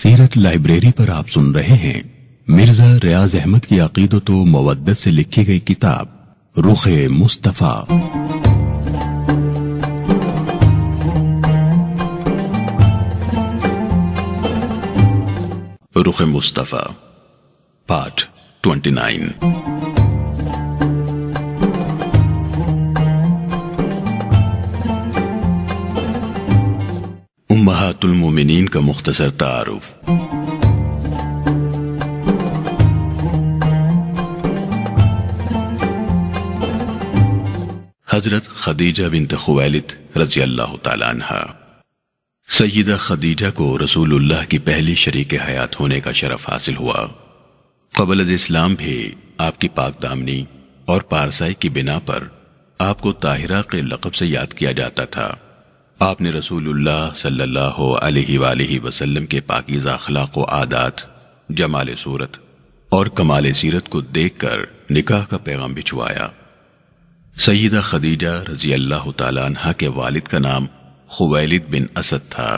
सीरत लाइब्रेरी पर आप सुन रहे हैं मिर्जा रियाज अहमद की अकीदत तो मवदत से लिखी गई किताब रुख मुस्तफ़ा रुख मुस्तफ़ा पार्ट ट्वेंटी नाइन उम्मातुलमोमिन का मुख्तर तारफ हजरत खदीजा बिन खुवैलिद रजी अल्लाह तला सैदा खदीजा को रसूल की पहली शरीक हयात होने का शरफ हासिल हुआ कबल इस्लाम भी आपकी पाक दामनी और पारसाई की बिना पर आपको ताहिरा के लकब से याद किया जाता था आपने रसूलुल्लाह सल्लल्लाहु अलैहि सल्ला वसल्लम के पाकीज़ा अखलाक व आदात जमाल सूरत और कमाल सीरत को देखकर निकाह का पैगाम बिछवाया सईदा खदीजा रजी अल्लाह तला के वालिद का नाम खुवैलिद बिन असद था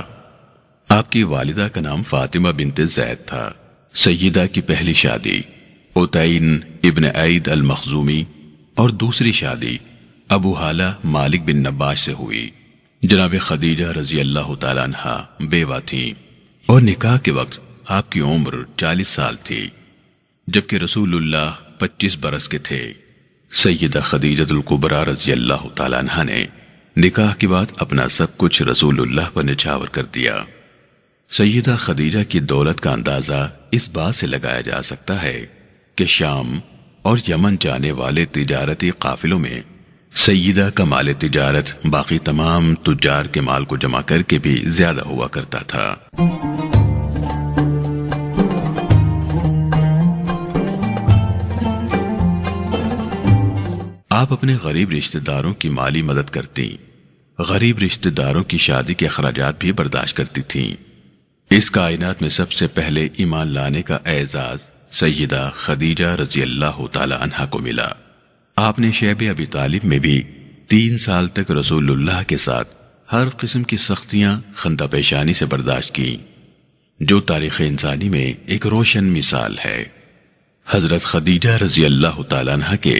आपकी वालिदा का नाम फातिमा बिन जैद था सईदा की पहली शादी उतैन इब्न ऐद अल मखजूमी और दूसरी शादी अबू हाला मालिक बिन नब्बाश से हुई जनाब खदीजा रजी अल्लाह तला बेवा थी और निकाह के वक्त आपकी उम्र चालीस साल थी जबकि रसूलुल्लाह पच्चीस बरस के थे सैयद खदीजतुल्कुबरा रजी अल्लाह तला ने निकाह के बाद अपना सब कुछ रसूलुल्लाह पर निछावर कर दिया सैदा खदीजा की दौलत का अंदाजा इस बात से लगाया जा सकता है कि शाम और यमन जाने वाले तजारती काफिलों में सईदा का माल तजारत बाकी तमाम तुजार के माल को जमा करके भी ज्यादा हुआ करता था आप अपने गरीब रिश्तेदारों की माली मदद करती गरीब रिश्तेदारों की शादी के अखराज भी बर्दाश्त करती थी इस कायनात में सबसे पहले ईमान लाने का एजाज सैदा खदीजा रजी अल्लाह तला को मिला आपने शेब अबी तालिब में भी तीन साल तक रसूलुल्लाह के साथ हर किस्म की सख्तियां खंदा पेशानी से बर्दाश्त की जो तारीख इंसानी में एक रोशन मिसाल है हजरत खदीजा रजी अल्लाह तला के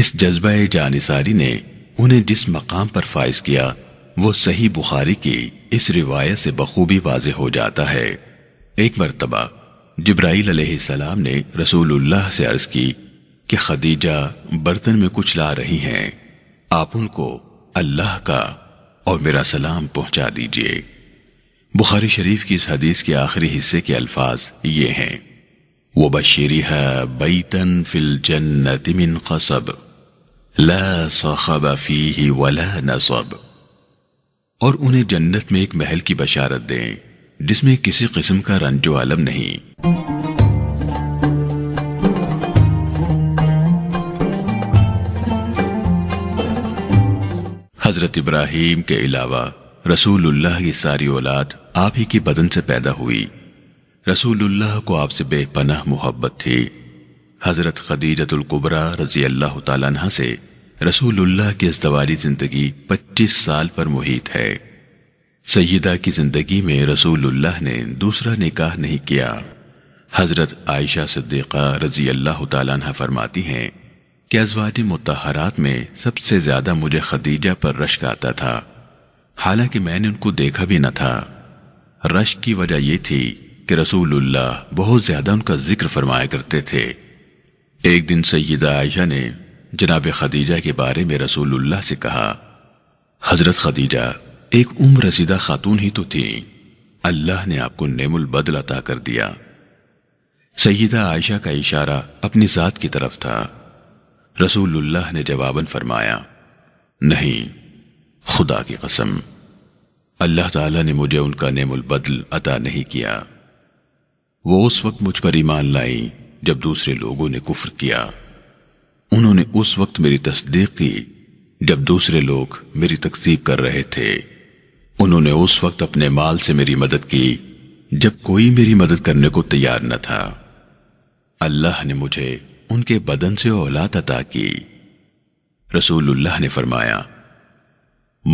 इस जज्बा जानसारी ने उन्हें जिस मकाम पर फाइज किया वो सही बुखारी की इस रिवायत से बखूबी वाज हो जाता है एक मरतबा जब्राईल सलाम ने रसूलुल्लाह से अर्ज की कि खदीजा बर्तन में कुछ ला रही हैं आप उनको अल्लाह का और मेरा सलाम पहुंचा दीजिए बुखारी शरीफ की इस हदीस के आखिरी हिस्से के अल्फाज ये हैं वो बशीरी है बैतन फिल जन्नत मिन कसब ला सखब फीही वला और उन्हें जन्नत में एक महल की बशारत दें जिसमें किसी किस्म का रंजो आलम नहीं हज़रत इब्राहिम के अलावा रसूलुल्लाह की सारी औलाद आप ही की बदन से पैदा हुई रसूलुल्लाह को आपसे बेपनाह मोहब्बत थी हज़रत खदीजतुल्कुबरा रजी अल्लाह तह से रसूलुल्लाह की इस्तवारी ज़िंदगी 25 साल पर मुहित है सैदा की ज़िंदगी में रसूलुल्लाह ने दूसरा निकाह नहीं किया हज़रत आयशा सिद्दीक़ा रजी अल्लाह तह फरमाती हैं कि अजवाज मतहरात में सबसे ज्यादा मुझे खदीजा पर रश्क आता था हालांकि मैंने उनको देखा भी न था रश्क की वजह यह थी कि रसूलुल्लाह बहुत ज्यादा उनका जिक्र फरमाया करते थे एक दिन सयदा आयशा ने जनाब खदीजा के बारे में रसूलुल्लाह से कहा हजरत खदीजा एक उम्र रसीदा खातून ही तो थी अल्लाह ने आपको नेमुल बदल अता कर दिया सैदा आयशा का इशारा अपनी जात की तरफ था रसूलुल्लाह ने जवाबन फरमाया नहीं खुदा की कसम अल्लाह ताला ने मुझे उनका नेमुल बदल अता नहीं किया वो उस वक्त मुझ पर ईमान लाई जब दूसरे लोगों ने कुफर किया उन्होंने उस वक्त मेरी तस्दीक की जब दूसरे लोग मेरी तकसीब कर रहे थे उन्होंने उस वक्त अपने माल से मेरी मदद की जब कोई मेरी मदद करने को तैयार न था अल्लाह ने मुझे उनके बदन से औलाद अता की रसूलुल्लाह ने फरमाया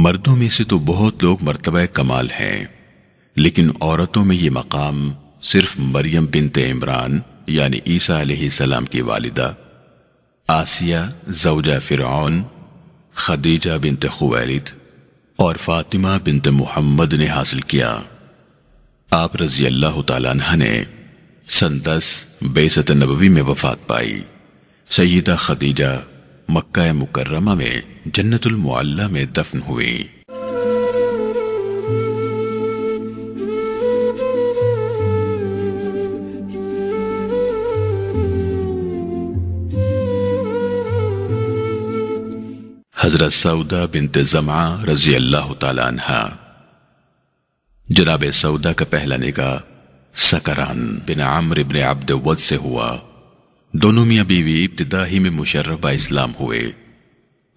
मर्दों में से तो बहुत लोग मरतब कमाल हैं लेकिन औरतों में ये मकाम सिर्फ मरियम बिनते इमरान यानी ईसा सलाम की वालिदा आसिया जवजा फिर खदीजा बिनत खुवैलिद और फातिमा बिनत मोहम्मद ने हासिल किया आप रजी अल्लाह तला ने सन दस बेसत नबी में वफात पाई सयदा खदीजा मक्का मुकर्रमा में जन्नतुल मुअल्ला में दफन हुई हजरत सऊदा बिनत जमा रजी अल्लाह तला जनाब सऊदा का पहला निकाह सकरान बिन आमर इबन आब्द वद से हुआ दोनों मियाँ बीवी इब्तदा ही में मुशर्रबा इस्लाम हुए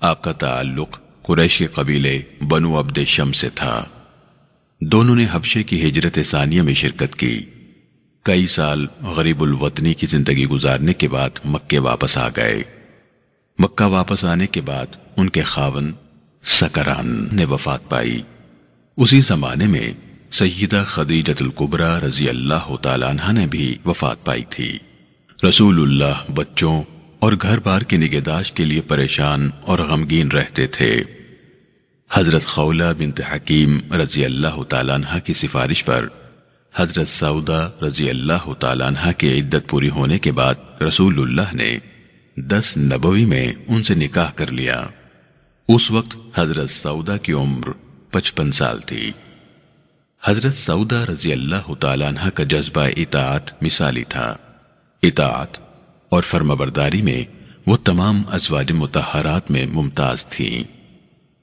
आपका ताल्लुक कुरैश कबीले बनु अब्द शम से था दोनों ने हबशे की हिजरत सानिया में शिरकत की कई साल वतनी की जिंदगी गुजारने के बाद मक्के वापस आ गए मक्का वापस आने के बाद उनके खावन सकरान ने वफात पाई उसी जमाने में सयदा खदीजतुल्कुबरा रजी अल्लाह तला ने भी वफात पाई थी रसूलुल्लाह बच्चों और घर बार की निगहदाश्त के लिए परेशान और गमगीन रहते थे हजरत खौला बिन हकीम रजी अल्लाह तला की सिफारिश पर हजरत सऊदा रजी अल्लाह तला की इद्दत पूरी होने के बाद रसूलुल्लाह ने दस नबवी में उनसे निकाह कर लिया उस वक्त हजरत सऊदा की उम्र पचपन साल थी हजरत सऊदा रजी अल्लाह तह का जज्बा इतात मिसाली था इतात और फर्माबरदारी में वो तमाम अजवाज मतहरात में मुमताज़ थी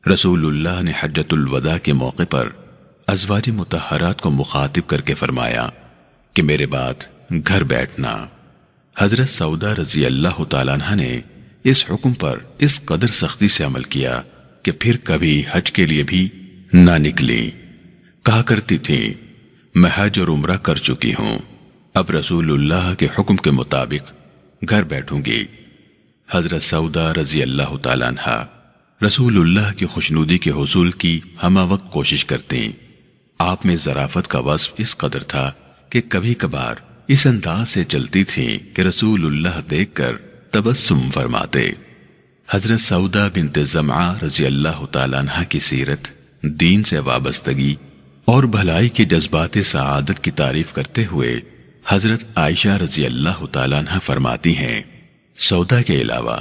रसूलुल्लाह ने हजतुलवदा के मौके पर अजवाज मतहरात को मुखातिब करके फरमाया कि मेरे बाद घर बैठना हजरत सऊदा रजी अल्लाह तह ने इस हुक्म पर इस कदर सख्ती से अमल किया कि फिर कभी हज के लिए भी ना निकली कहा करती थी मैं हज और उम्र कर चुकी हूं अब रसूलुल्लाह के हुक्म के मुताबिक घर बैठूंगी हजरत सऊदा रजी अल्लाह तला रसूलुल्लाह की खुशनुदी के हसूल की हम वक्त कोशिश करती आप में जराफत का वस्फ इस कदर था कि कभी कभार इस अंदाज से चलती थी कि रसूलुल्लाह देखकर तबस्सुम फरमाते हजरत सऊदा बिन जमा रजी अल्लाह तला की सीरत दीन से वाबस्तगी और भलाई के जज्बात सआदत की तारीफ करते हुए हजरत आयशा रजी अल्लाह तह फरमाती हैं सौदा के अलावा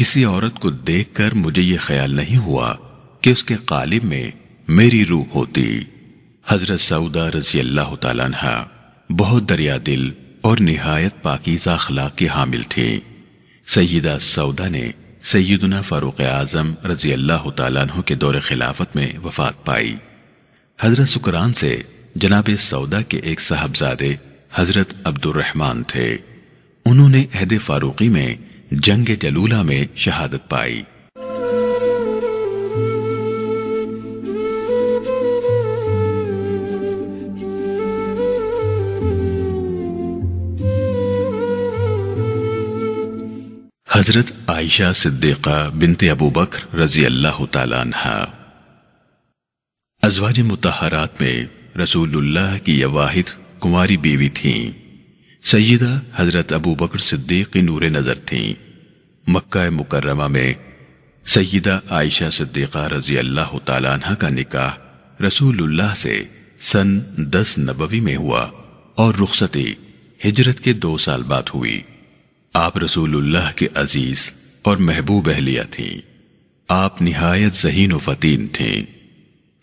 किसी औरत को देखकर मुझे ये ख्याल नहीं हुआ कि उसके कालिब में मेरी रूह होती हजरत सऊदा रजी अल्लाह तह बहुत दरिया दिल और नहायत पाकिजा अखलाक की हामिल थी सयदा सऊदा ने सयदना फारूक आजम रजी अल्लाह तह के दौर खिलाफत में वफात पाई हजरत सुकरान से जनाब सौदा के एक साहबजादे हजरत अब्दुलरहमान थे उन्होंने अहद फारूकी में जंग जलूला में शहादत पाई हजरत आयशा सिद्दीका बिनते अबू बकर रजी अल्लाह तला अजवाज मतहरात में रसूलुल्लाह की यह वाहिद कुंवारी बीवी थीं सैदा हजरत अबू बकर सिद्दीक नूर नज़र थीं मक्का मुकर्रमा में सैदा आयशा सिद्दीक़ा रजी अल्लाह तला का निकाह रसूलुल्लाह से सन दस नबवी में हुआ और रुखसती हिजरत के दो साल बाद हुई आप रसूलुल्लाह के अजीज और महबूब अहलिया थीं आप निहायत जहीन व फतीन थीं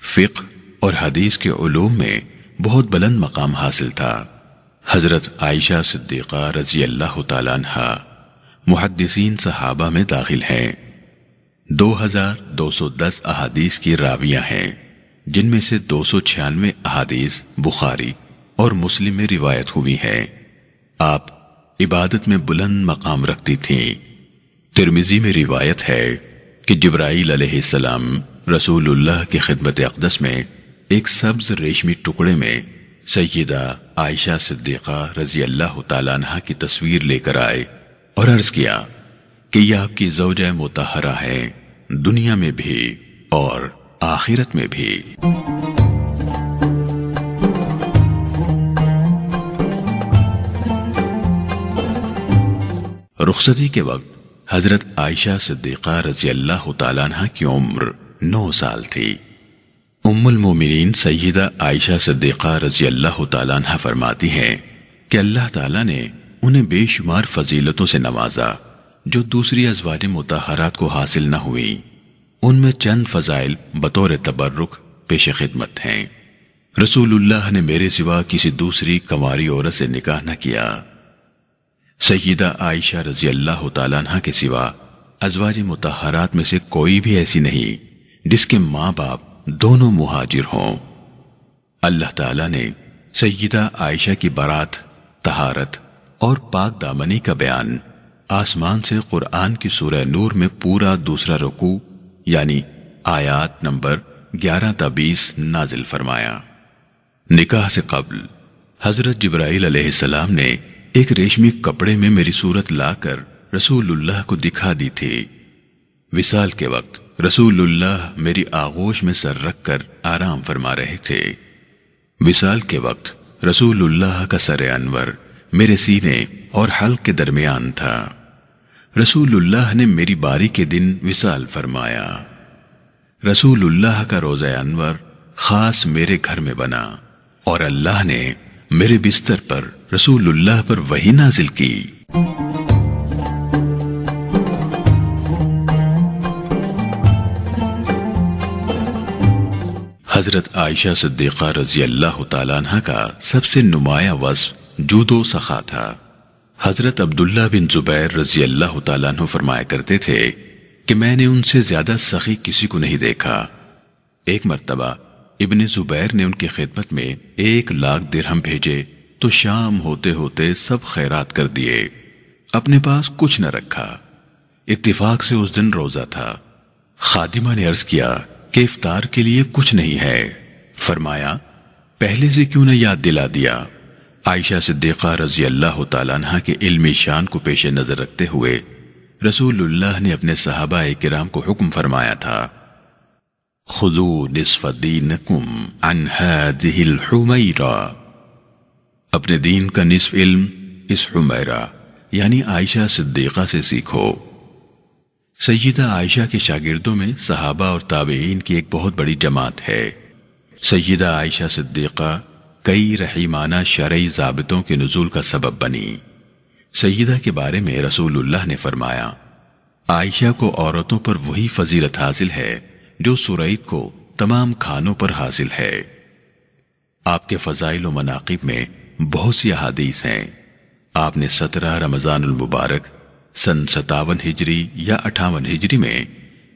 फ़िक और हदीस के उलूम में बहुत बुलंद मकाम हासिल था हज़रत आयशा सिद्दीक़ा रजी अल्लाह तहा मुहदसिन सहाबा में दाखिल हैं 2210 अहादीस की रावियां हैं जिनमें से दो सौ छियानवे अहादीस बुखारी और मुस्लिम में रिवायत हुई है आप इबादत में बुलंद मकाम रखती थीं तिरमिजी में रिवायत है कि जब्राईल अलैहिस्सलाम रसूलुल्लाह की खिदमत अकदस में एक सब्ज रेशमी टुकड़े में सयदा आयशा सिद्दीक़ा रजी अल्लाह तला की तस्वीर लेकर आए और अर्ज किया कि यह आपकी जौज मुतहरा है दुनिया में भी और आखिरत में भी रुखसती के वक्त हजरत आयशा सिद्दीक़ा रजी अल्लाह तला की उम्र नौ साल थी उम्मुल मोमिनीन सैदा आयशा सद्दीक़ा रजी अल्लाह तला फरमाती हैं कि अल्लाह ताला ने उन्हें बेशुमार फजीलतों से नवाजा जो दूसरी अजवाज मतहरात को हासिल न हुई उनमें चंद फजाइल बतौर तबर्रुक पेश खिदमत हैं रसूलुल्लाह ने मेरे सिवा किसी दूसरी कंवारी औरत से निकाह न किया सयदा आयशा रजी अल्लाह तला के सिवा अजवाज मतहरात में से कोई भी ऐसी नहीं जिसके माँ बाप दोनों मुहाजिर हों अल्लाह ताला ने सयदा आयशा की बारात तहारत और पाक दामनी का बयान आसमान से कुरान की सूरह नूर में पूरा दूसरा रुकू यानी आयात नंबर ग्यारह तबीस नाजिल फरमाया निकाह से कबल हजरत जब्राईल सलाम ने एक रेशमी कपड़े में मेरी सूरत लाकर रसूलुल्लाह को दिखा दी थी विसाल के वक्त रसूलुल्लाह मेरी आगोश में सर रख कर आराम फरमा रहे थे विशाल के वक्त रसूलुल्लाह का सर अनवर मेरे सीने और हल्क के दरमियान था रसूलुल्लाह ने मेरी बारी के दिन विशाल फरमाया रसूलुल्लाह का रोज़ा अनवर खास मेरे घर में बना और अल्लाह ने मेरे बिस्तर पर रसूलुल्लाह पर वही नाजिल की हजरत आयशा सिद्दीक़ा रजी अल्लाह तह का सबसे नुमाया वस्फ जूदो सखा था हजरत अब्दुल्ला बिन जुबैर रजी अल्लाह तह फरमाया करते थे कि मैंने उनसे ज्यादा सखी किसी को नहीं देखा एक मरतबा इबन जुबैर ने उनकी खिदमत में एक लाख दिरहम भेजे तो शाम होते होते सब खैरात कर दिए अपने पास कुछ न रखा इत्तिफाक से उस दिन रोजा था खादिमा ने अर्ज किया कि इफ्तार के लिए कुछ नहीं है फरमाया पहले से क्यों न याद दिला दिया आयशा सिद्दीक़ा रजी अल्लाह तला के इल्मी शान को पेश नज़र रखते हुए रसूलुल्लाह ने अपने सहाबा कराम को हुक्म फरमाया था खुदू निसफ़ीनकुम अनहदिलहुमैरा अपने दीन का निसफ इल्म इस हुमैरा यानी आयशा सिद्दीक़ा से सीखो सयदा आयशा के शागिर्दों में सहाबा और ताबेन की एक बहुत बड़ी जमात है सयदा आयशा सिद्दीक़ा कई रहीमाना शरय जबतों के नजूल का सबब बनी सयदा के बारे में रसूलुल्लाह ने फरमाया आयशा को औरतों पर वही फजीलत हासिल है जो सुरैद को तमाम खानों पर हासिल है आपके फजाइल मनाक़ब में बहुत सी अहादीस हैं आपने सत्रह रमजान मुबारक सन सतावन हिजरी या अठावन हिजरी में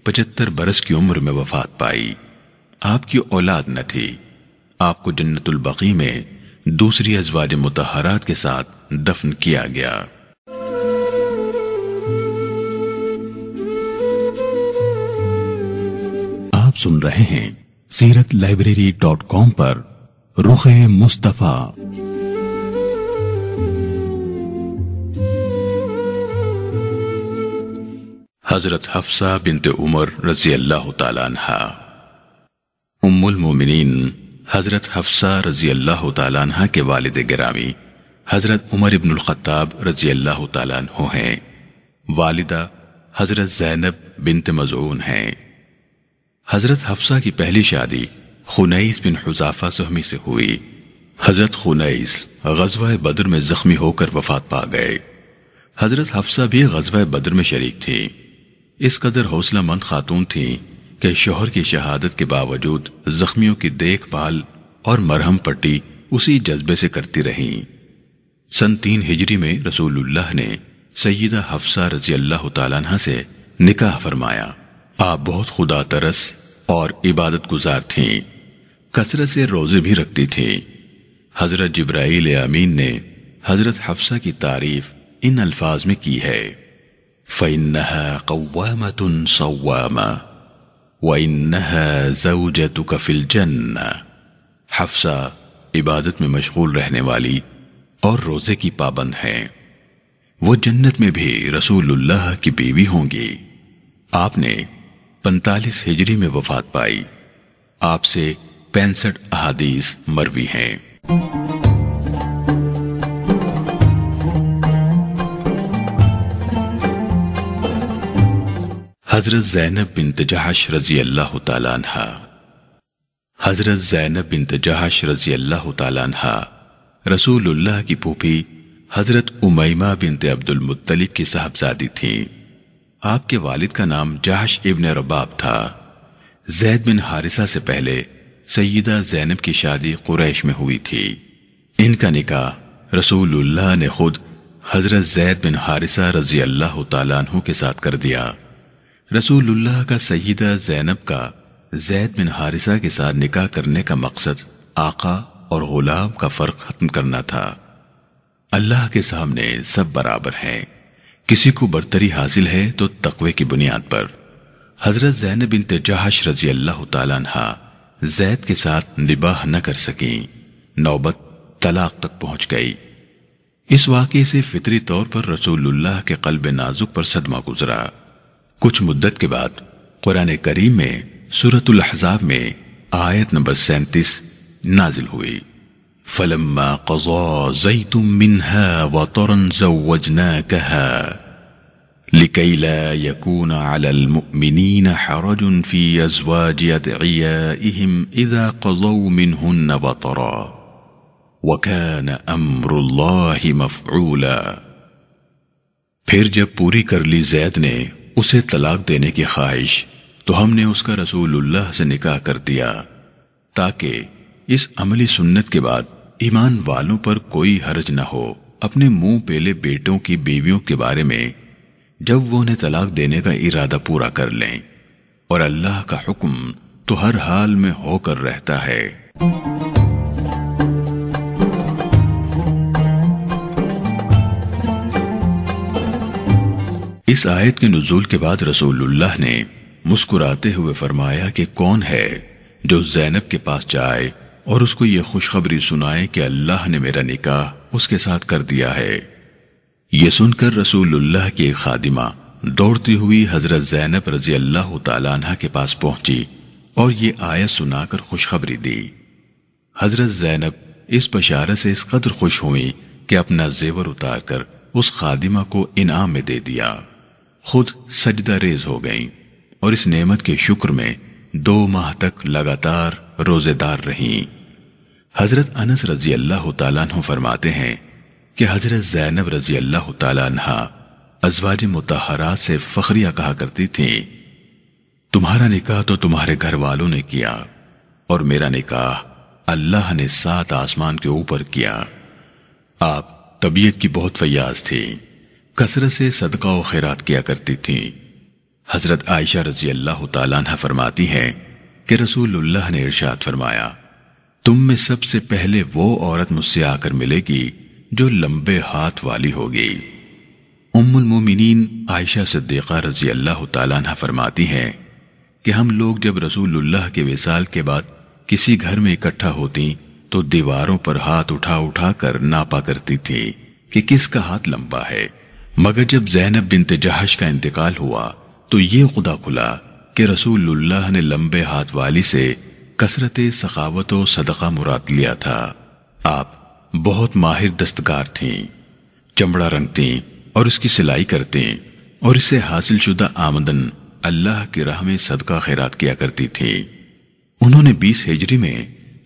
पचहत्तर बरस की उम्र में वफात पाई आपकी औलाद न थी आपको जन्नतुल बकी में दूसरी अजवाज मुतहरात के साथ दफन किया गया आप सुन रहे हैं सीरत लाइब्रेरी डॉट कॉम पर रुख मुस्तफ़ा हजरत हफ्सा बिनते उमर रजी अल्लाह तला उम्मुल मोमिनीन हजरत हफ्सा रजी अल्लाह तला के वालिद गिरामी हजरत उमर इबन ख़त्ताब रजी अल्लाह तु हैं वालिदा हजरत जैनब बिनते मजून हैं हजरत हफ्सा की पहली शादी खुनईस बिन हजाफा सहमी से हुई हजरत खुनैस गजवा बद्र में जख्मी होकर वफात पा गए हजरत हफ्सा भी गजवा बदर में शरीक थी इस कदर हौसला मंद खातून थी कि शोहर की शहादत के बावजूद जख्मियों की देखभाल और मरहम पट्टी उसी जज्बे से करती रहीं सन तीन हिजरी में रसूलुल्लाह ने सयदा हफ्सा रजी अल्लाह तला से निकाह फरमाया आप बहुत खुदा तरस और इबादत गुजार थीं कसरत से रोजे भी रखती थीं हजरत जब्राइल आमीन ने हजरत हफ्सा की तारीफ इन अल्फाज में की है فانها قوامه صوامه وانها زوجتك في الجنه हफ्सा इबादत में मशगूल रहने वाली और रोजे की पाबंद है वो जन्नत में भी रसूलुल्लाह की बीवी होंगी आपने 45 हिजरी में वफात पाई आपसे पैंसठ अहादीस मरवी हैं हजरत जैनब बिन तजहाश रजी अल्लाह तला हजरत जैनब बिन तजहाश रजी अल्लाह तला रसूलुल्लाह की फूफी हजरत उमैमा बिनते अब्दुल मुत्तलिब की साहबजादी थी आपके वालिद का नाम जहाश इबन रबाब था जैद बिन हारिसा से पहले सयदा जैनब की शादी कुरैश में हुई थी इनका निका रसूलुल्लाह ने खुद हजरत जैद बिन हारिसा रजी अल्लाह तु के साथ कर दिया रसूलुल्लाह का सईदा जैनब का जैद बिन हारिसा के साथ निकाह करने का मकसद आका और गुलाम का फर्क खत्म करना था अल्लाह के सामने सब बराबर हैं किसी को बर्तरी हासिल है तो तकवे की बुनियाद पर हजरत जैनब बिन तजाश रजी अल्लाह तहा जैद के साथ निबाह न कर सकी नौबत तलाक तक पहुंच गई इस वाक्य से फितरी तौर पर रसूलुल्लाह के कल्ब नाजुक पर सदमा गुजरा कुछ मुद्दत के बाद कुरान करीम में सूरत अहजाब में आयत नंबर सैंतीस नाजिल हुई फलम्मा कज़ा ज़ैतुम मिन्हा व तरन لكي لا يكون على المؤمنين حرج في أزواج أدعيائهم إذا قضوا منهن وطرا وكان أمر الله مفعولا फिर जब पूरी कर ली जैद ने उसे तलाक देने की ख्वाहिश तो हमने उसका रसूलुल्लाह से निकाह कर दिया ताकि इस अमली सुन्नत के बाद ईमान वालों पर कोई हर्ज न हो अपने मुंह पेले बेटों की बीवियों के बारे में जब वो उन्हें तलाक देने का इरादा पूरा कर लें और अल्लाह का हुक्म तो हर हाल में होकर रहता है इस आयत के नजूल के बाद रसूलुल्लाह ने मुस्कुराते हुए फरमाया कि कौन है जो जैनब के पास जाए और उसको ये खुशखबरी सुनाए कि अल्लाह ने मेरा निकाह उसके साथ कर दिया है ये सुनकर रसूलुल्लाह की एक खादिमा दौड़ती हुई हजरत जैनब रजी अल्लाह तला के पास पहुंची और ये आयत सुनाकर खुशखबरी दी हजरत जैनब इस पशारत से इस कदर खुश हुई कि अपना जेवर उतारकर उस खादिमा को इनाम में दे दिया खुद रेज हो गईं और इस नेमत के शुक्र में दो माह तक लगातार रोजेदार रहीं हजरत अनस रजी अल्लाह तु फरमाते हैं कि हजरत जैनब रजी अल्लाह तहा अजवाज मुतहरा से फखरिया कहा करती थी तुम्हारा निकाह तो तुम्हारे घर वालों ने किया और मेरा निकाह अल्लाह ने सात आसमान के ऊपर किया आप तबीयत की बहुत फयाज थी कसरत से सदका और खैरात किया करती थी हजरत आयशा रजी अल्लाह तला फरमाती हैं कि रसूलुल्लाह ने इरशाद फरमाया तुम में सबसे पहले वो औरत मुझसे आकर मिलेगी जो लंबे हाथ वाली होगी उम्मुल मोमिनीन आयशा सिद्दीका रजी अल्लाह तला फरमाती हैं कि हम लोग जब रसूलुल्लाह के विसाल के बाद किसी घर में इकट्ठा होती तो दीवारों पर हाथ उठा उठा कर नापा करती थी कि किसका हाथ लंबा है मगर जब जैनब बिन जहाश का इंतकाल हुआ तो ये खुदा खुला कि रसूलुल्लाह ने लंबे हाथ वाली से कसरत सखावत और सदका मुराद लिया था आप बहुत माहिर दस्तकार थीं चमड़ा रंगती और उसकी सिलाई करती और इससे हासिल शुदा आमदन अल्लाह की राह में सदका खैरात किया करती थी उन्होंने बीस हिजरी में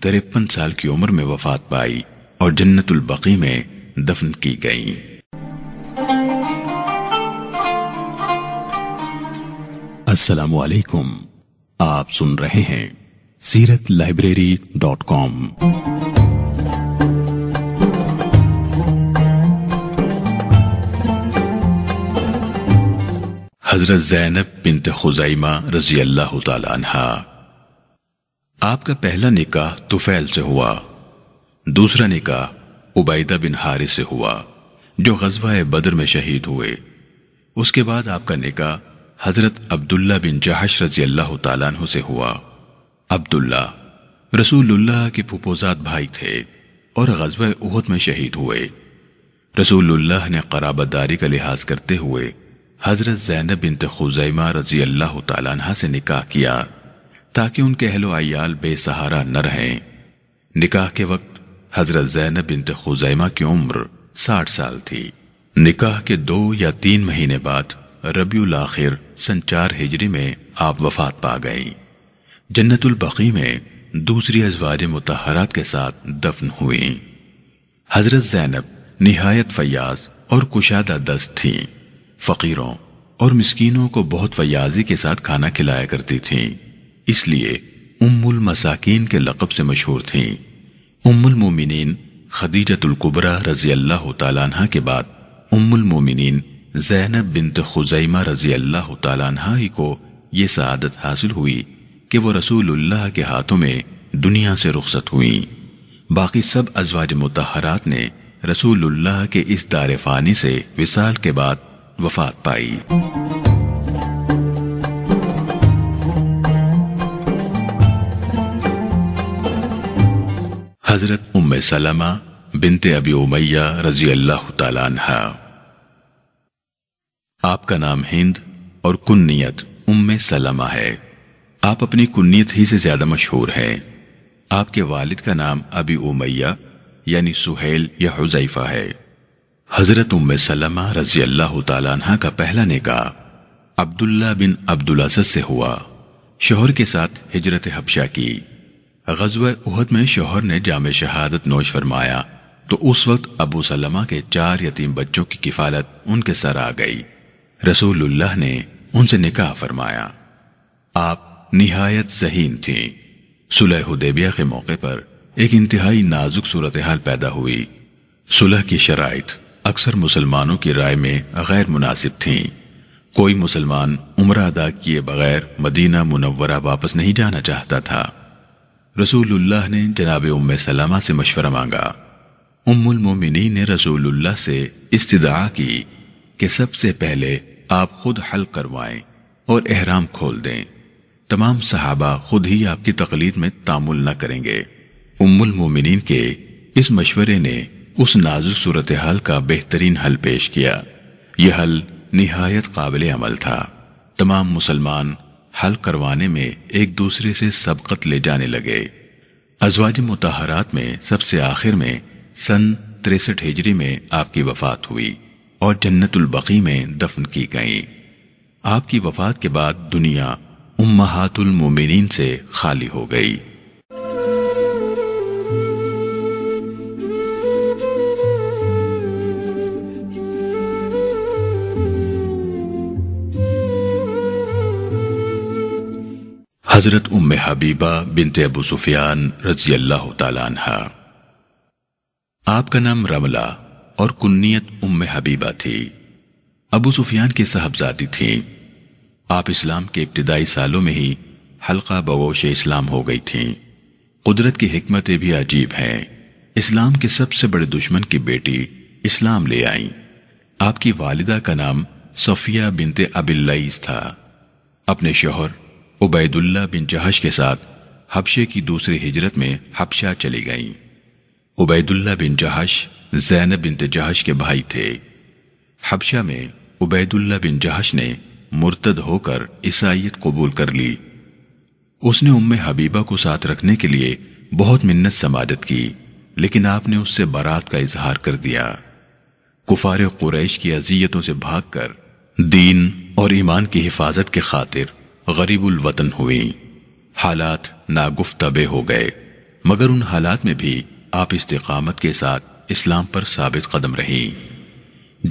तिरपन साल की उम्र में वफात पाई और जन्नतुल बकी में दफन की गई अस्सलाम वालेकुम आप सुन रहे हैं सीरत लाइब्रेरी डॉट कॉम हजरत जैनब बिनत खुजैमा रजी अल्लाह तहा आपका पहला निकाह तुफैल से हुआ दूसरा निकाह उबैदा बिन हारिस से हुआ जो गजवा बदर में शहीद हुए उसके बाद आपका निकाह हजरत अब्दुल्ला बिन जहाश रजी अल्लाह तु से हुआ अब्दुल्ला रसूलुल्लाह के पुपोजात भाई थे और गजब उहद में शहीद हुए रसूलुल्लाह ने कराबतदारी का लिहाज करते हुए हजरत जैनब बिन खुजैमा रजी अल्लाह तु से निकाह किया ताकि उनके अहलो आयाल बेसहारा न रहे निकाह के वक्त हजरत जैनब बिन तुजैमा की उम्र साठ साल थी निकाह के दो या तीन महीने बाद रबी आखिर सन चार हिजरी में आप वफात पा गई जन्नतुल बकी में दूसरी अजवाज मुतहरात के साथ दफन हुई हजरत जैनब नहायत फयाज और कुशादा दस्त थी फकीरों और मिस्कीनों को बहुत फयाजी के साथ खाना खिलाया करती थी इसलिए उम्मुल मसाकिन के लकब से मशहूर थी उम्मुल मोमिन खदीजतुल कुबरा रजी अल्लाह तला के बाद उम्मुल मोमिनीन जैनब बिनत खुजैमा रजी अल्लाह तला को ये सआदत हासिल हुई कि वो रसूल के हाथों में दुनिया से रुखसत हुई बाकी सब अजवाज मतहरात ने रसूल के इस दार फानी से विशाल के बाद वफात पाई हजरत उम सलमा बिनते अबी उमैया रजी अल्लाह तला आपका नाम हिंद और कुन्नीत उम्मे सलमा है आप अपनी कुन्नीत ही से ज्यादा मशहूर हैं आपके वालिद का नाम अबी उमैया यानी सुहेल या हुजैफा है हजरत उम्मे सलमा रजी अल्लाह तला का पहला निका अब्दुल्ला बिन अब्दुल से हुआ शोहर के साथ हिजरत हबशा की गजब उहद में शोहर ने जाम शहादत नोश फरमाया तो उस वक्त अबू सलमा के चार यतीम बच्चों की किफालत उनके सर आ गई रसूलुल्लाह ने उनसे निकाह फरमाया आप निहायत जहीन थी सुलह हुदेबिया के मौके पर एक इंतहाई नाजुक सूरत हाल पैदा हुई सुलह की शराइ अक्सर मुसलमानों की राय में गैर मुनासिब थी कोई मुसलमान उम्र अदा किए बगैर मदीना मुनवरा वापस नहीं जाना चाहता था रसूलुल्लाह ने जनाब उम सलामा से मशवरा मांगा उम्मुल मोमिनी ने रसूलुल्लाह से इस्तदा की कि सबसे पहले आप खुद हल करवाएं और एहराम खोल दें तमाम सहाबा खुद ही आपकी तकलीद में तामुल न करेंगे उम्मुल मोमिनीन के इस मशवरे ने उस नाजुक सूरत हाल का बेहतरीन हल पेश किया यह हल निहायत काबिल अमल था तमाम मुसलमान हल करवाने में एक दूसरे से सबकत ले जाने लगे अजवाज मुताहरात में सबसे आखिर में सन तिरसठ हिजरी में आपकी वफात हुई और जन्नतुल बकी में दफन की गई आपकी वफात के बाद दुनिया उम्मातुल मोमिन से खाली हो गई हजरत उम हबीबा बिनते अबू सुफियान रजी अल्लाह तला आपका नाम रमला और कुन्नीत उम्म हबीबा थी अबू सुफियान के साहबजादी थी आप इस्लाम के इब्तदाई सालों में ही हल्का बवोश इस्लाम हो गई थी कुदरत की हमतें भी अजीब हैं इस्लाम के सबसे बड़े दुश्मन की बेटी इस्लाम ले आई आपकी वालिदा का नाम सफिया बिनते अबिल्लाईस था अपने शोहर उबैदुल्ला बिन जहश के साथ हबशे की दूसरी हिजरत में हबशा चली गई उबैदुल्ला बिन जहश जैनब बिन जहाश के भाई थे हबशा में उबैदुल्ला बिन जहाश ने मुर्तद होकर ईसाइत कबूल कर ली उसने उम्म हबीबा को साथ रखने के लिए बहुत मिन्नत समादत की लेकिन आपने उससे बारात का इजहार कर दिया कुफार कुरैश की अजियतों से भागकर दीन और ईमान की हिफाजत की खातिर गरीबुलवतन हुई हालात नागुफ तबे हो गए मगर उन हालात में भी आप इस्तेकामत के साथ इस्लाम पर साबित कदम रही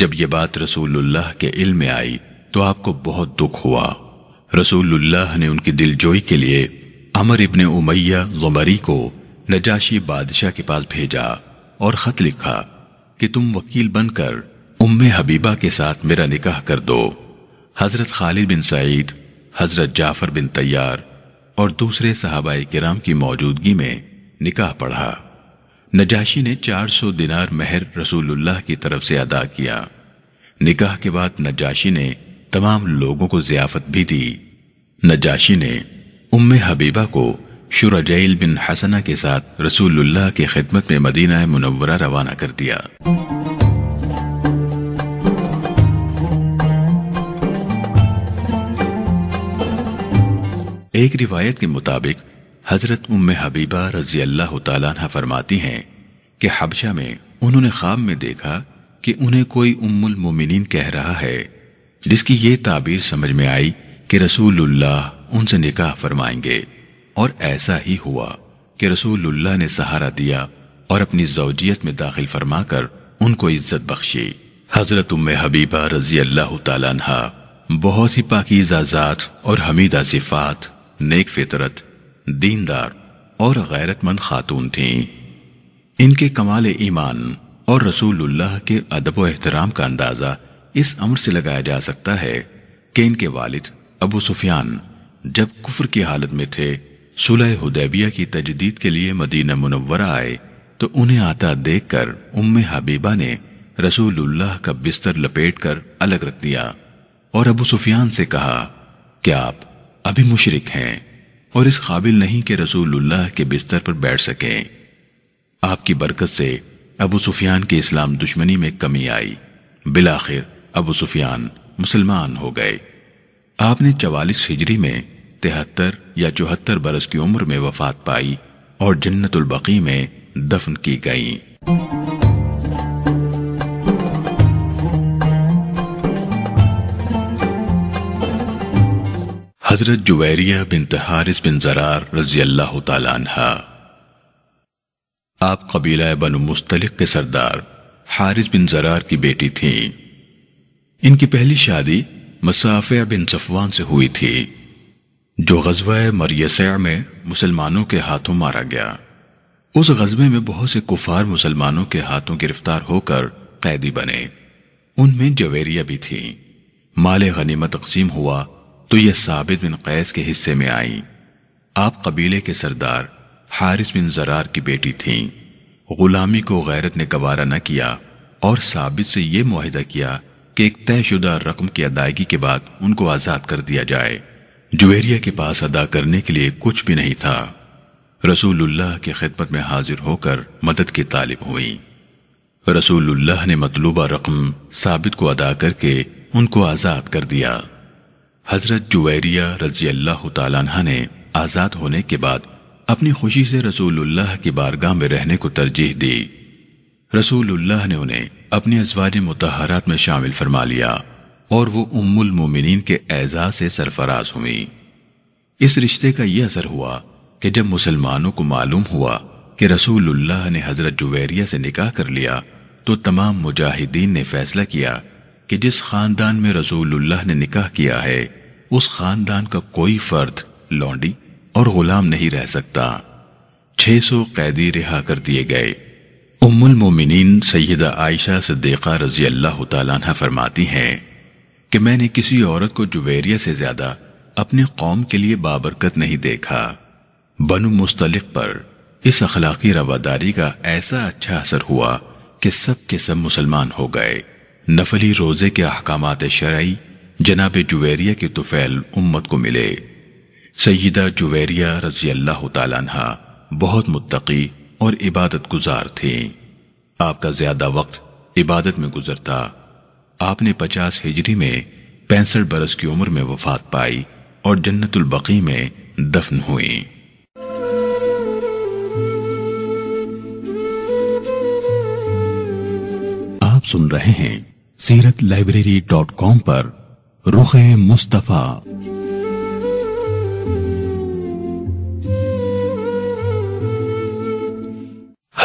जब ये बात रसूलुल्लाह के इल्म में आई तो आपको बहुत दुख हुआ रसूलुल्लाह ने उनकी दिलजोई के लिए अमर इबन उमैया जुमरी को नजाशी बादशाह के पास भेजा और खत लिखा कि तुम वकील बनकर उम्म हबीबा के साथ मेरा निकाह कर दो हजरत खालिद बिन सईद हजरत जाफर बिन तैयार और दूसरे सहाबाई किराम की मौजूदगी में निकाह पढ़ा नजाशी ने 400 दिनार महर रसूलुल्लाह की तरफ से अदा किया निकाह के बाद नजाशी ने तमाम लोगों को जियाफत भी दी नजाशी ने उम्म हबीबा को शुरजैल बिन हसना के साथ रसूलुल्लाह की खिदमत में मदीना मुनव्वरा रवाना कर दिया एक रिवायत के मुताबिक हजरत उम हबीबा रजी अल्लाह तला फरमाती हैं कि हबशा में उन्होंने खाम में देखा कि उन्हें कोई उम्मुल मोमिनीन कह रहा है जिसकी ये ताबीर समझ में आई कि रसूलुल्लाह उनसे निकाह फरमाएंगे और ऐसा ही हुआ कि रसूलुल्लाह ने सहारा दिया और अपनी जौजियत में दाखिल फरमाकर उनको इज्जत बख्शी हजरत उम्म हबीबा रजी अल्लाह तला बहुत ही पाकिजाजात और हमीदा सिफात नेक फितरत दीनदार और गैरतमंद खातून थी इनके कमाल ईमान और रसूलुल्लाह के अदब व एहतराम का अंदाज़ा इस अमर से लगाया जा सकता है कि इनके वालिद अबू सुफियान जब कुफर की हालत में थे सुलह हुदैबिया की तजदीद के लिए मदीना मुनव्वरा आए तो उन्हें आता देख कर उम्म हबीबा ने रसूलुल्लाह का बिस्तर लपेट कर अलग रख दिया और अबू सुफियान से कहा क्या आप अभी मुशरक हैं और इस काबिल नहीं कि रसूलुल्लाह के बिस्तर पर बैठ सकें आपकी बरकत से अबू सुफियान के इस्लाम दुश्मनी में कमी आई बिलाखिर अबू सुफियान मुसलमान हो गए आपने चवालीस हिजरी में तिहत्तर या चौहत्तर बरस की उम्र में वफात पाई और जन्नतुल बकी में दफन की गई हजरत जुवैरिया बिन तहारिस बिन जरार रजी अल्लाह तला आप कबीला बन मुस्तलिक के सरदार हारिस बिन जरार की बेटी थी इनकी पहली शादी मसाफिया बिन सफवान से हुई थी जो गजवा मरियसा में मुसलमानों के हाथों मारा गया उस गजबे में बहुत से कुफार मुसलमानों के हाथों गिरफ्तार होकर कैदी बने उनमें जवेरिया भी थी माले गनीमत तकसीम हुआ तो यह साबित बिन कैस के हिस्से में आई आप कबीले के सरदार हारिस बिन जरार की बेटी थी गुलामी को गैरत ने गवारा न किया और साबित से यह माहिदा किया कि एक तयशुदा रकम की अदायगी के बाद उनको आज़ाद कर दिया जाए जुवेरिया के पास अदा करने के लिए कुछ भी नहीं था रसूलुल्लाह की खिदमत में हाजिर होकर मदद की तालिब हुई रसूलुल्लाह ने मतलूबा रकम साबित को अदा करके उनको आज़ाद कर दिया हजरत जुवैरिया रजी अल्लाह तह ने आज़ाद होने के बाद अपनी खुशी से रसूलुल्लाह की बारगाह में रहने को तरजीह दी रसूलुल्लाह ने उन्हें अपने अजवाज मतहरात में शामिल फरमा लिया और वो उम्मुल मोमिनीन के एजाज से सरफराज हुई इस रिश्ते का यह असर हुआ कि जब मुसलमानों को मालूम हुआ कि रसूलुल्लाह ने हजरत जुवैरिया से निकाह कर लिया तो तमाम मुजाहिदीन ने फैसला किया कि जिस खानदान में रसूलुल्लाह ने निकाह किया है उस खानदान का कोई फर्द लौंडी और गुलाम नहीं रह सकता 600 कैदी रिहा कर दिए गए उम्मुल मोमिनीन सैदा आयशा सद्दीक़ा रजी अल्लाह तला फरमाती हैं कि मैंने किसी औरत को जुवेरिया से ज्यादा अपने कौम के लिए बाबरकत नहीं देखा बनु मुस्तलिक पर इस अखलाकी रवादारी का ऐसा अच्छा असर हुआ कि सब के सब मुसलमान हो गए नफली रोज़े के अहकाम शराई जनाब जुवेरिया के तुफैल उम्मत को मिले सयदा जुवेरिया रजी अल्लाह तहा बहुत मुत्तकी और इबादत गुजार थी आपका ज्यादा वक्त इबादत में गुजरता आपने पचास हिजरी में पैंसठ बरस की उम्र में वफात पाई और जन्नतुलबकी में दफन हुई आप सुन रहे हैं सीरत लाइब्रेरी डॉट कॉम पर रुख मुस्तफ़ा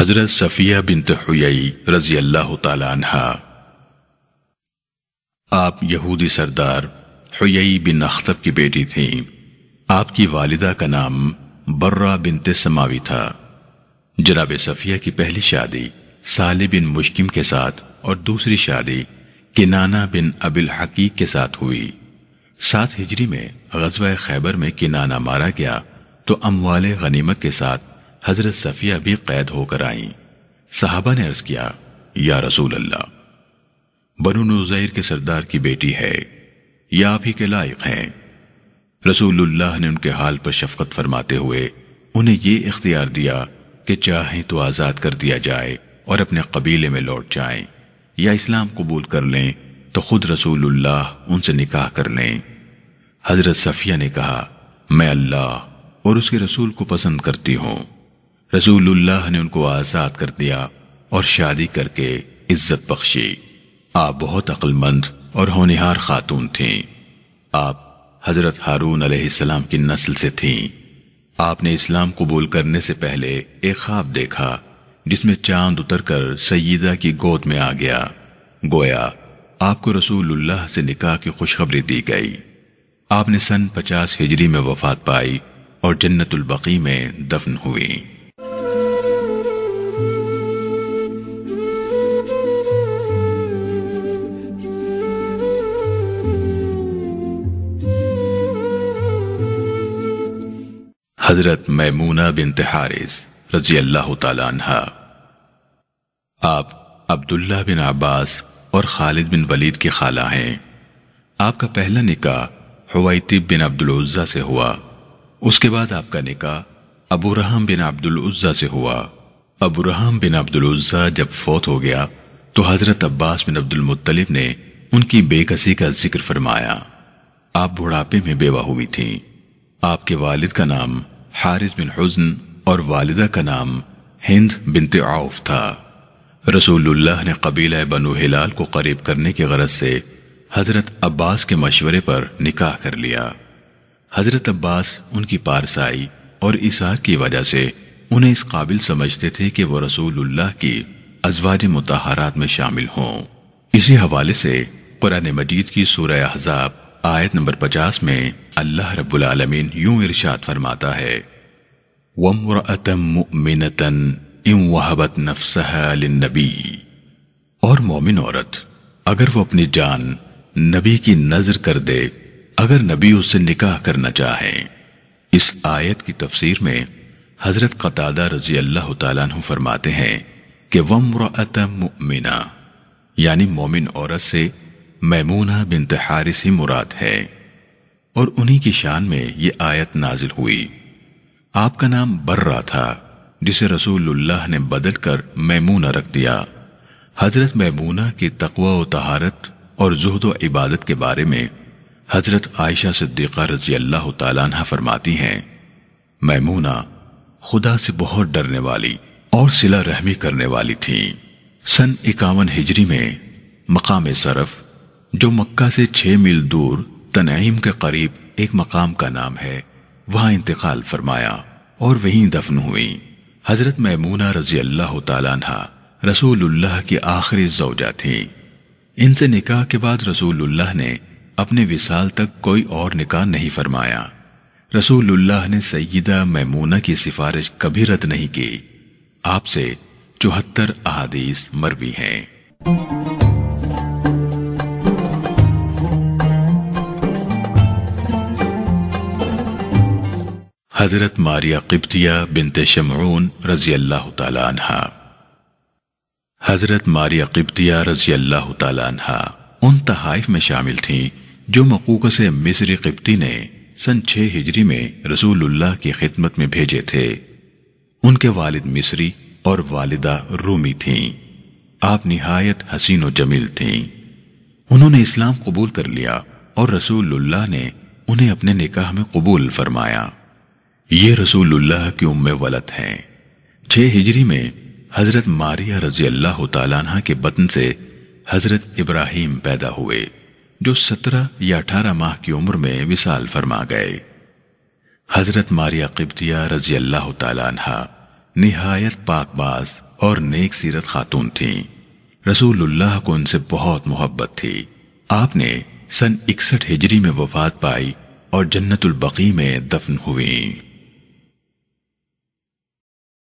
हजरत सफिया बिन तहई रजी अल्लाह तहा आप यहूदी सरदार हुई बिन अख्तब की बेटी थीं आपकी वालिदा का नाम बर्रा बिन तस्मावी था जनाब सफिया की पहली शादी साले बिन मुश्किम के साथ और दूसरी शादी किनाना बिन अबिल हकीक के साथ हुई सात हिजरी में गजब खैबर में किनाना मारा गया तो अमवाल गनीमत के साथ हजरत सफिया भी कैद होकर आई साहबा ने अर्ज किया या रसूल अल्लाह बनु नजैर के सरदार की बेटी है या आप ही के लायक हैं रसूलुल्लाह ने उनके हाल पर शफकत फरमाते हुए उन्हें ये इख्तियार दिया कि चाहें तो आज़ाद कर दिया जाए और अपने कबीले में लौट जाएं। या इस्लाम कबूल कर लें तो खुद रसूलुल्लाह उनसे निकाह कर लें हजरत सफिया ने कहा मैं अल्लाह और उसके रसूल को पसंद करती हूँ रसूलुल्लाह ने उनको आज़ाद कर दिया और शादी करके इज्जत बख्शी आप बहुत अक्लमंद और होनिहार खातून थीं आप हजरत हारून अलैहिस्सलाम की नस्ल से थीं आपने इस्लाम कबूल करने से पहले एक ख्वाब देखा जिसमें चांद उतरकर सईदा की गोद में आ गया गोया आपको रसूलुल्लाह से निकाह की खुशखबरी दी गई आपने सन पचास हिजरी में वफात पाई और जन्नतुल बकी में दफन हुई हजरत मैमूना बिन तिहारिस रजी अल्लाह तहा आप अब्दुल्ला बिन अब्बास और खालिद बिन वलीद के खाला हैं आपका पहला निकाह हवाइतिब बिन अब्दुल्जा से हुआ उसके बाद आपका निका अबू रहम बिन अब्दुल्जा से हुआ अबू रहम बिन अब्दुल्जा जब फौत हो गया तो हजरत अब्बास बिन अब्दुल मुत्तलिब ने उनकी बेकसी का जिक्र फरमाया आप बुढ़ापे में बेवा हुई थी आपके वालिद का नाम हारिस बिन हुजन और वालिदा का नाम हिंद बिनते आउफ था रसूलुल्लाह ने कबीला बनु हिलाल को करीब करने की गरज से हजरत अब्बास के मशवरे पर निकाह कर लिया हजरत अब्बास उनकी पारसाई और इसार की वजह से उन्हें इस काबिल समझते थे कि वो रसूल की अजवाज मतहारात में शामिल हों इसी हवाले से कुरान मजीद की सूर्य अहजाब आयत नंबर पचास में अल्लाह रबुलमीन यूं इर्शाद फरमाता है وامرأة مؤمنة इन वहबत नफसहा नबी और मोमिन औरत अगर वो अपनी जान नबी की नजर कर दे अगर नबी उससे निकाह करना चाहे इस आयत की तफसीर में हजरत कतादा रजी अल्लाह तु फरमाते हैं कि वमरत मुमिना यानी मोमिन औरत से मैमूना बिन तहारिस ही मुराद है और उन्हीं की शान में ये आयत नाजिल हुई आपका नाम बर्रा था जिसे रसूलुल्लाह ने बदल कर मैमूना रख दिया हजरत मैमूना की तकवा व तहारत और जहद व इबादत के बारे में हजरत आयशा सिद्दीक़ा रजी अल्लाह तला फरमाती हैं मैमूना खुदा से बहुत डरने वाली और सिला रहमी करने वाली थी सन इक्यावन हिजरी में मकाम सरफ जो मक्का से छह मील दूर तनाइम के करीब एक मकाम का नाम है वहां इंतकाल फरमाया और वहीं दफन हुई हजरत मैमूना रजी अल्लाह तला रसूलुल्लाह की आखिरी जोजा थी इनसे निकाह के बाद रसूलुल्लाह ने अपने विशाल तक कोई और निकाह नहीं फरमाया रसूलुल्लाह ने सैदा मैमूना की सिफारिश कभी रद्द नहीं की आपसे चौहत्तर अहादीस मरवी हैं हजरत मारिया किब्तिया बिनते शमरून रजी अल्लाह तहा हजरत मारिया किब्तिया रजी अल्लाह तहा उन तहाइफ में शामिल थी जो मकूक से मिस्र किब्ती ने सन छह हिजरी में रसूलुल्लाह की खिदमत में भेजे थे उनके वालिद मिस्री और वालिदा रूमी थी आप निहायत हसीन जमील थी उन्होंने इस्लाम कबूल कर लिया और रसूलुल्लाह ने उन्हें अपने निकाह में कबूल फरमाया ये रसूलुल्लाह की उम्म वलत हैं छह हिजरी में हजरत मारिया रजी अल्लाह तला के बतन से हजरत इब्राहिम पैदा हुए जो सत्रह या अठारह माह की उम्र में विशाल फरमा गए हजरत मारिया किब्तिया रजी अल्लाह तला निहायत पाकबाज और नेक सीरत खातून थीं रसूलुल्लाह को उनसे बहुत मोहब्बत थी आपने सन इकसठ हिजरी में वफात पाई और जन्नतुल बकी में दफन हुई